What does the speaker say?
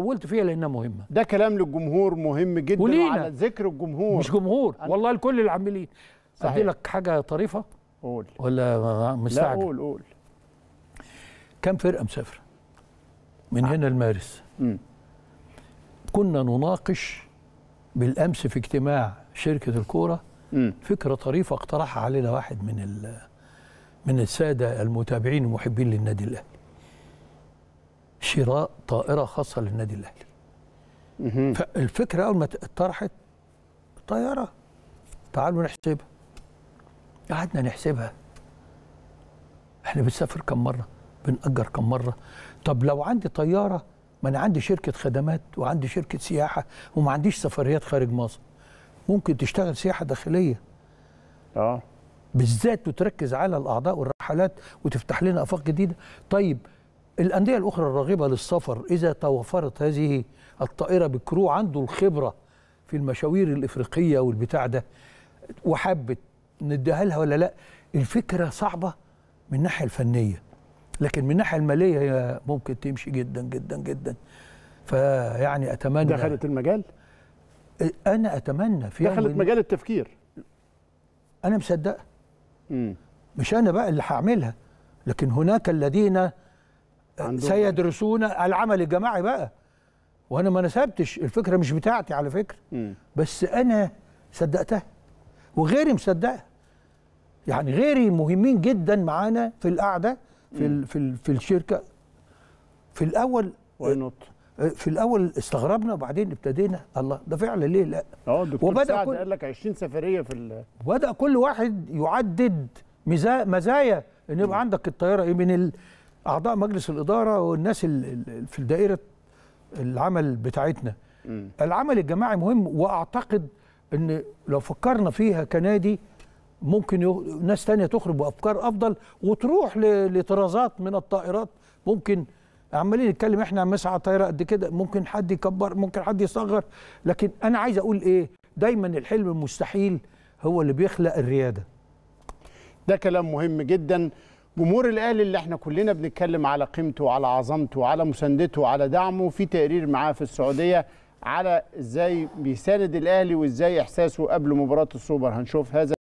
طولت فيها لانها مهمه ده كلام للجمهور مهم جدا ولينا. ذكر الجمهور مش جمهور والله الكل العاملين ادي لك حاجه طريفه قول ولا مستعجل لا قول قول كم فرقه مسافره من آه. هنا لمارس كنا نناقش بالامس في اجتماع شركه الكوره فكره طريفه اقترحها علينا واحد من من الساده المتابعين المحبين للنادي الاهلي شراء طائره خاصه للنادي الاهلي فالفكره اول ما اتطرحت طياره تعالوا نحسبها قعدنا نحسبها احنا بنسافر كم مره بنأجر كم مره طب لو عندي طياره ما انا عندي شركه خدمات وعندي شركه سياحه وما عنديش سفريات خارج مصر ممكن تشتغل سياحه داخليه اه بالذات وتركز على الاعضاء والرحلات وتفتح لنا افاق جديده طيب الأندية الأخرى الراغبة للسفر إذا توفرت هذه الطائرة بكرو عنده الخبرة في المشاوير الإفريقية والبتاع ده وحبت نديها لها ولا لا الفكرة صعبة من الناحية الفنية لكن من الناحية المالية هي ممكن تمشي جدا جدا جدا فيعني أتمنى دخلت المجال؟ أنا أتمنى في دخلت مجال التفكير أنا مصدقها مش أنا بقى اللي هعملها لكن هناك الذين سيدرسون العمل الجماعي بقى وانا ما نسبتش الفكره مش بتاعتي على فكره بس انا صدقتها وغيري مصدقها يعني غيري مهمين جدا معانا في القعده في ال في ال في الشركه في الاول آه، في الاول استغربنا وبعدين ابتدينا الله ده فعلا ليه لا اه الدكتور وبدا كل قال لك 20 سفريه في وبدا كل واحد يعدد مزايا ان يبقى عندك الطياره ايه من ال اعضاء مجلس الاداره والناس اللي في دائره العمل بتاعتنا م. العمل الجماعي مهم واعتقد ان لو فكرنا فيها كنادي ممكن يو... ناس تانية تخرج بافكار افضل وتروح ل... لطرازات من الطائرات ممكن عمالين نتكلم احنا عن مسعى طايره قد كده ممكن حد يكبر ممكن حد يصغر لكن انا عايز اقول ايه دايما الحلم المستحيل هو اللي بيخلق الرياده ده كلام مهم جدا جمهور الاهلي اللي احنا كلنا بنتكلم على قيمته وعلى عظمته وعلى مساندته وعلى دعمه في تقرير معاه في السعوديه على ازاي بيساند الاهلي وازاي احساسه قبل مباراه السوبر هنشوف هذا